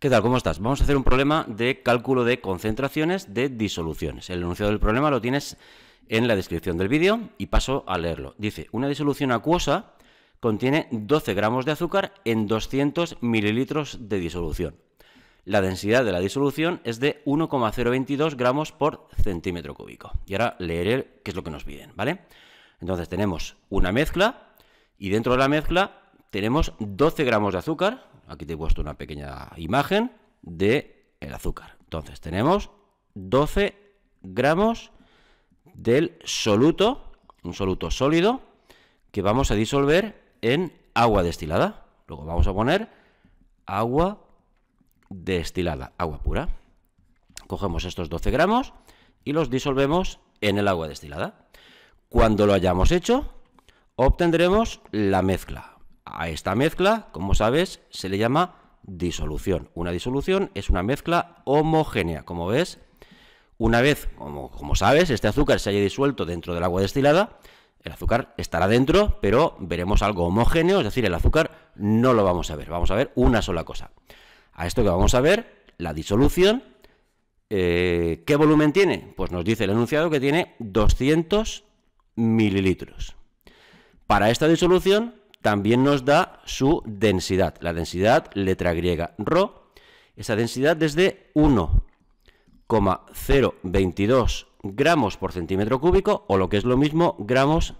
¿Qué tal? ¿Cómo estás? Vamos a hacer un problema de cálculo de concentraciones de disoluciones. El enunciado del problema lo tienes en la descripción del vídeo y paso a leerlo. Dice, una disolución acuosa contiene 12 gramos de azúcar en 200 mililitros de disolución. La densidad de la disolución es de 1,022 gramos por centímetro cúbico. Y ahora leeré qué es lo que nos piden, ¿vale? Entonces tenemos una mezcla y dentro de la mezcla tenemos 12 gramos de azúcar. Aquí te he puesto una pequeña imagen de el azúcar. Entonces, tenemos 12 gramos del soluto, un soluto sólido, que vamos a disolver en agua destilada. Luego vamos a poner agua destilada, agua pura. Cogemos estos 12 gramos y los disolvemos en el agua destilada. Cuando lo hayamos hecho, obtendremos la mezcla, a esta mezcla, como sabes, se le llama disolución. Una disolución es una mezcla homogénea, como ves. Una vez, como, como sabes, este azúcar se haya disuelto dentro del agua destilada, el azúcar estará dentro, pero veremos algo homogéneo, es decir, el azúcar no lo vamos a ver, vamos a ver una sola cosa. A esto que vamos a ver, la disolución, eh, ¿qué volumen tiene? Pues nos dice el enunciado que tiene 200 mililitros. Para esta disolución también nos da su densidad, la densidad letra griega ρ. Esa densidad es de 1,022 gramos por centímetro cúbico o lo que es lo mismo gramos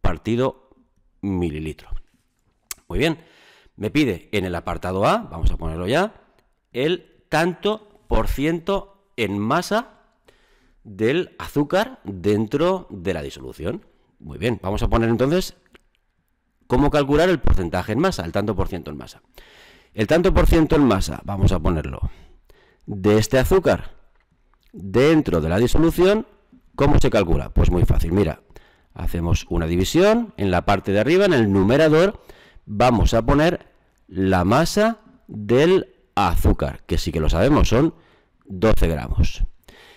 partido mililitro. Muy bien, me pide en el apartado A, vamos a ponerlo ya, el tanto por ciento en masa del azúcar dentro de la disolución. Muy bien, vamos a poner entonces ¿Cómo calcular el porcentaje en masa, el tanto por ciento en masa? El tanto por ciento en masa, vamos a ponerlo, de este azúcar dentro de la disolución, ¿cómo se calcula? Pues muy fácil, mira, hacemos una división, en la parte de arriba, en el numerador, vamos a poner la masa del azúcar, que sí que lo sabemos, son 12 gramos.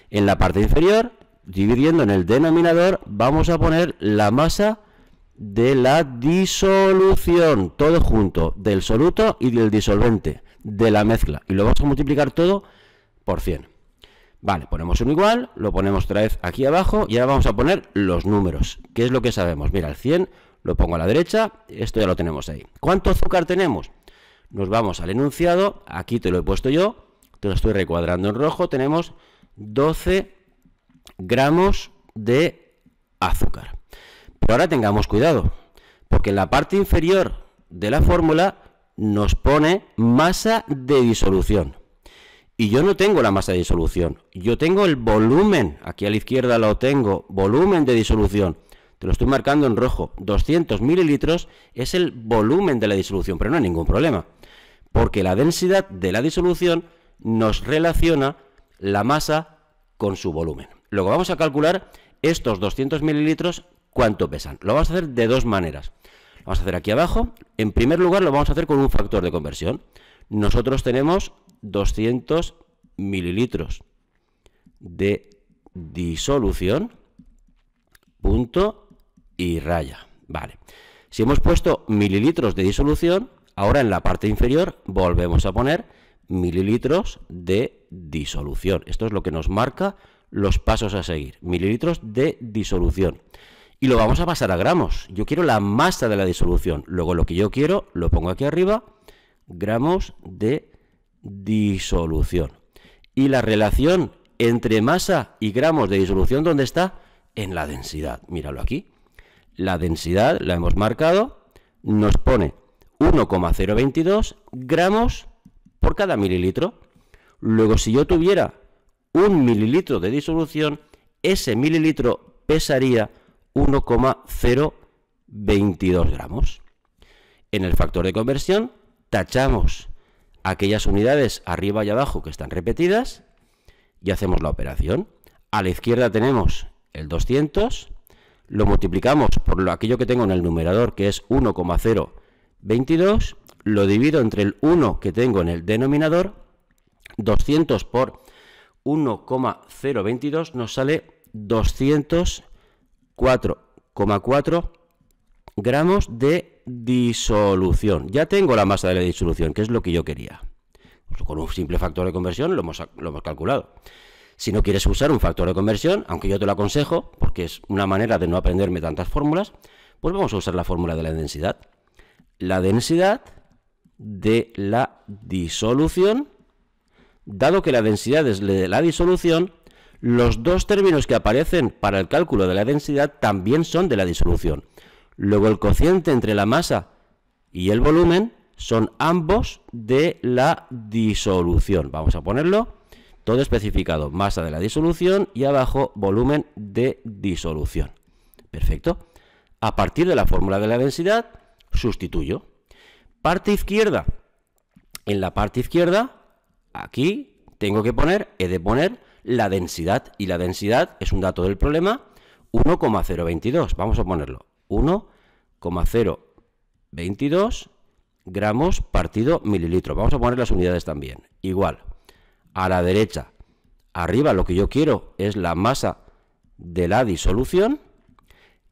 En la parte inferior, dividiendo en el denominador, vamos a poner la masa de la disolución, todo junto, del soluto y del disolvente, de la mezcla. Y lo vamos a multiplicar todo por 100. Vale, ponemos un igual, lo ponemos otra vez aquí abajo y ahora vamos a poner los números. ¿Qué es lo que sabemos? Mira, el 100 lo pongo a la derecha, esto ya lo tenemos ahí. ¿Cuánto azúcar tenemos? Nos vamos al enunciado, aquí te lo he puesto yo, te lo estoy recuadrando en rojo, tenemos 12 gramos de azúcar. Pero ahora tengamos cuidado, porque en la parte inferior de la fórmula nos pone masa de disolución. Y yo no tengo la masa de disolución, yo tengo el volumen, aquí a la izquierda lo tengo, volumen de disolución. Te lo estoy marcando en rojo, 200 mililitros es el volumen de la disolución, pero no hay ningún problema, porque la densidad de la disolución nos relaciona la masa con su volumen. Luego vamos a calcular estos 200 mililitros cuánto pesan. Lo vamos a hacer de dos maneras. Lo vamos a hacer aquí abajo. En primer lugar, lo vamos a hacer con un factor de conversión. Nosotros tenemos 200 mililitros de disolución, punto y raya. Vale. Si hemos puesto mililitros de disolución, ahora en la parte inferior volvemos a poner mililitros de disolución. Esto es lo que nos marca los pasos a seguir. Mililitros de disolución y lo vamos a pasar a gramos. Yo quiero la masa de la disolución. Luego lo que yo quiero lo pongo aquí arriba, gramos de disolución. Y la relación entre masa y gramos de disolución, ¿dónde está? En la densidad. Míralo aquí. La densidad la hemos marcado, nos pone 1,022 gramos por cada mililitro. Luego, si yo tuviera un mililitro de disolución, ese mililitro pesaría 1,022 gramos. En el factor de conversión tachamos aquellas unidades arriba y abajo que están repetidas y hacemos la operación. A la izquierda tenemos el 200, lo multiplicamos por aquello que tengo en el numerador que es 1,022, lo divido entre el 1 que tengo en el denominador, 200 por 1,022 nos sale 200 4,4 gramos de disolución. Ya tengo la masa de la disolución, que es lo que yo quería. Pues con un simple factor de conversión lo hemos, calculado. Si no quieres usar un factor de conversión, aunque yo te lo aconsejo, porque es una manera de no aprenderme tantas fórmulas, pues vamos a usar la fórmula de la densidad. La densidad de la disolución, dado que la densidad es de la disolución, los dos términos que aparecen para el cálculo de la densidad también son de la disolución. Luego el cociente entre la masa y el volumen son ambos de la disolución. Vamos a ponerlo todo especificado. Masa de la disolución y abajo volumen de disolución. Perfecto. A partir de la fórmula de la densidad sustituyo. Parte izquierda. En la parte izquierda, aquí tengo que poner, he de poner la densidad. Y la densidad es un dato del problema 1,022. Vamos a ponerlo. 1,022 gramos partido mililitro. Vamos a poner las unidades también. Igual. A la derecha, arriba lo que yo quiero es la masa de la disolución.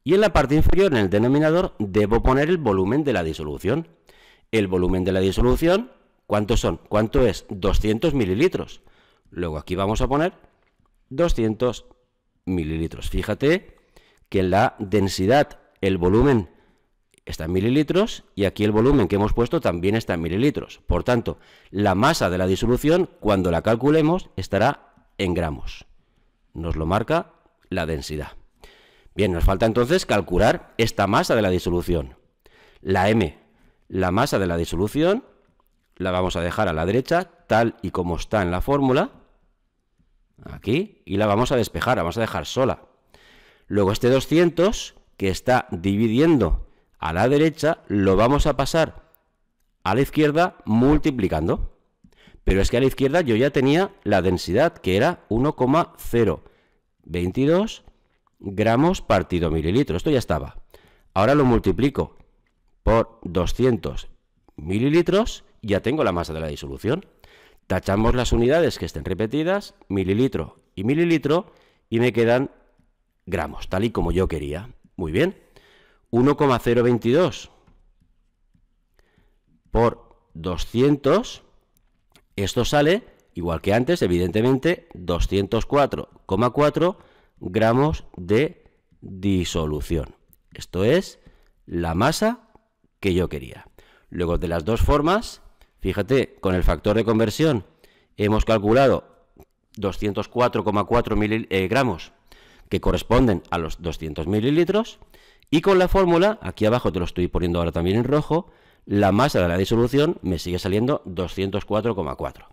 Y en la parte inferior, en el denominador, debo poner el volumen de la disolución. El volumen de la disolución, ¿cuántos son? ¿Cuánto es? 200 mililitros. Luego aquí vamos a poner 200 mililitros. Fíjate que la densidad el volumen está en mililitros y aquí el volumen que hemos puesto también está en mililitros. Por tanto, la masa de la disolución, cuando la calculemos, estará en gramos. Nos lo marca la densidad. Bien, nos falta entonces calcular esta masa de la disolución. La M, la masa de la disolución, la vamos a dejar a la derecha, tal y como está en la fórmula aquí, y la vamos a despejar, la vamos a dejar sola. Luego este 200, que está dividiendo a la derecha, lo vamos a pasar a la izquierda multiplicando. Pero es que a la izquierda yo ya tenía la densidad, que era 1,022 gramos partido mililitros. Esto ya estaba. Ahora lo multiplico por 200 mililitros, ya tengo la masa de la disolución. Tachamos las unidades que estén repetidas, mililitro y mililitro, y me quedan gramos, tal y como yo quería. Muy bien. 1,022 por 200, esto sale, igual que antes, evidentemente, 204,4 gramos de disolución. Esto es la masa que yo quería. Luego, de las dos formas, Fíjate, con el factor de conversión hemos calculado 204,4 eh, gramos que corresponden a los 200 mililitros y con la fórmula, aquí abajo te lo estoy poniendo ahora también en rojo, la masa de la disolución me sigue saliendo 204,4.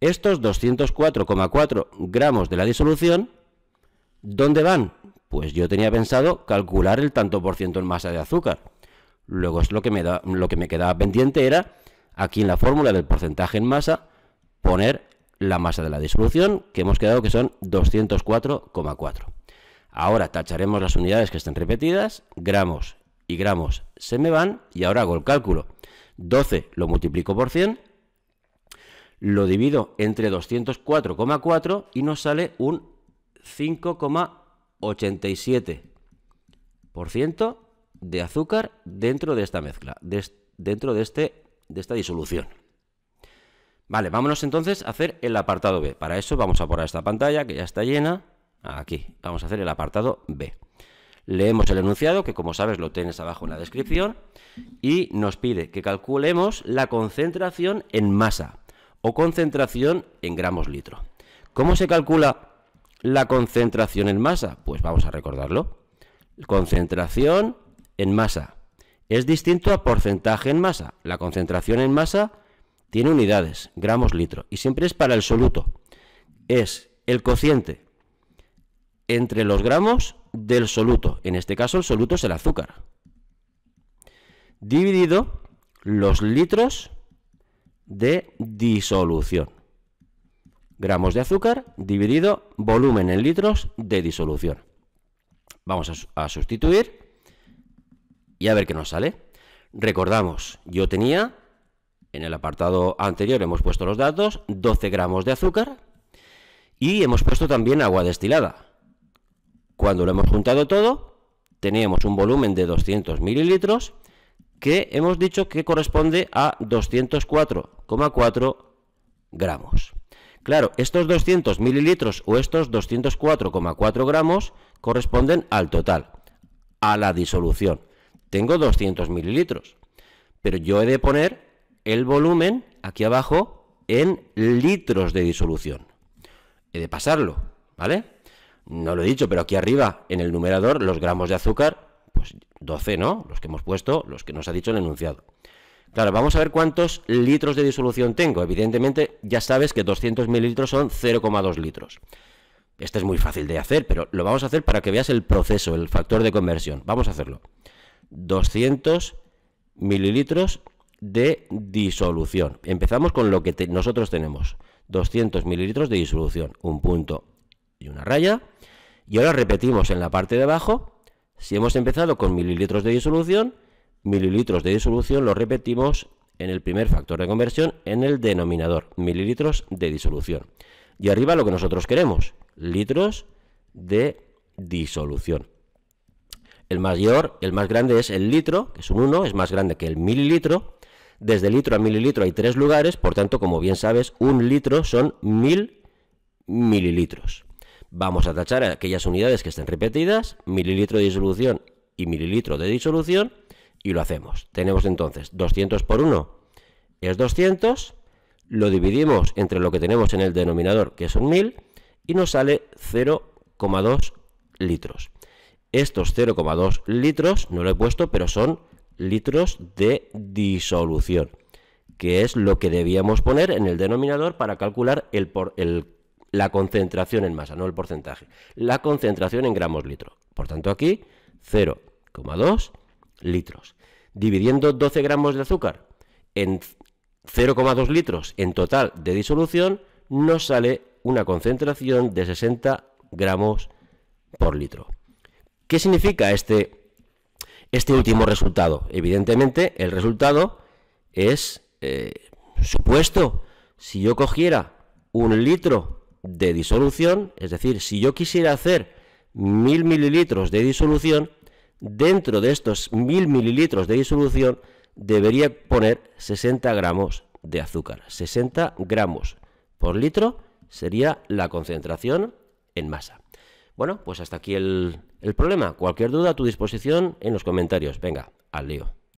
Estos 204,4 gramos de la disolución, ¿dónde van? Pues yo tenía pensado calcular el tanto por ciento en masa de azúcar. Luego es lo que me, da, lo que me quedaba pendiente era aquí en la fórmula del porcentaje en masa, poner la masa de la disolución, que hemos quedado que son 204,4. Ahora tacharemos las unidades que estén repetidas, gramos y gramos se me van, y ahora hago el cálculo. 12 lo multiplico por 100, lo divido entre 204,4 y nos sale un 5,87% de azúcar dentro de esta mezcla, dentro de este de esta disolución. Vale, vámonos entonces a hacer el apartado B. Para eso vamos a poner esta pantalla que ya está llena. Aquí, vamos a hacer el apartado B. Leemos el enunciado, que como sabes lo tienes abajo en la descripción, y nos pide que calculemos la concentración en masa o concentración en gramos litro. ¿Cómo se calcula la concentración en masa? Pues vamos a recordarlo. Concentración en masa es distinto a porcentaje en masa. La concentración en masa tiene unidades, gramos litro, y siempre es para el soluto. Es el cociente entre los gramos del soluto. En este caso el soluto es el azúcar. Dividido los litros de disolución. Gramos de azúcar dividido volumen en litros de disolución. Vamos a, sustituir y a ver qué nos sale. Recordamos, yo tenía, en el apartado anterior hemos puesto los datos, 12 gramos de azúcar y hemos puesto también agua destilada. Cuando lo hemos juntado todo, teníamos un volumen de 200 mililitros que hemos dicho que corresponde a 204,4 gramos. Claro, estos 200 mililitros o estos 204,4 gramos corresponden al total, a la disolución tengo 200 mililitros. Pero yo he de poner el volumen aquí abajo en litros de disolución. He de pasarlo, ¿vale? No lo he dicho, pero aquí arriba, en el numerador, los gramos de azúcar, pues 12, ¿no? Los que hemos puesto, los que nos ha dicho el enunciado. Claro, vamos a ver cuántos litros de disolución tengo. Evidentemente, ya sabes que 200 mililitros son 0,2 litros. Este es muy fácil de hacer, pero lo vamos a hacer para que veas el proceso, el factor de conversión. Vamos a hacerlo. 200 mililitros de disolución. Empezamos con lo que nosotros tenemos. 200 mililitros de disolución, un punto y una raya. Y ahora repetimos en la parte de abajo. Si hemos empezado con mililitros de disolución, mililitros de disolución lo repetimos en el primer factor de conversión en el denominador, mililitros de disolución. Y arriba lo que nosotros queremos, litros de disolución. El mayor, el más grande es el litro, que es un 1, es más grande que el mililitro. Desde litro a mililitro hay tres lugares, por tanto, como bien sabes, un litro son mil mililitros. Vamos a tachar aquellas unidades que estén repetidas, mililitro de disolución y mililitro de disolución, y lo hacemos. Tenemos entonces 200 por 1 es 200, lo dividimos entre lo que tenemos en el denominador, que es un 1000, y nos sale 0,2 litros. Estos 0,2 litros, no lo he puesto, pero son litros de disolución, que es lo que debíamos poner en el denominador para calcular la concentración en masa, no el porcentaje, la concentración en gramos litro. Por tanto, aquí 0,2 litros. Dividiendo 12 gramos de azúcar en 0,2 litros en total de disolución, nos sale una concentración de 60 gramos por litro. ¿Qué significa este, este último resultado? Evidentemente, el resultado es eh, supuesto. Si yo cogiera un litro de disolución, es decir, si yo quisiera hacer mil mililitros de disolución, dentro de estos mil mililitros de disolución debería poner 60 gramos de azúcar. 60 gramos por litro sería la concentración en masa. Bueno, pues hasta aquí el, el problema. Cualquier duda a tu disposición en los comentarios. Venga, al lío.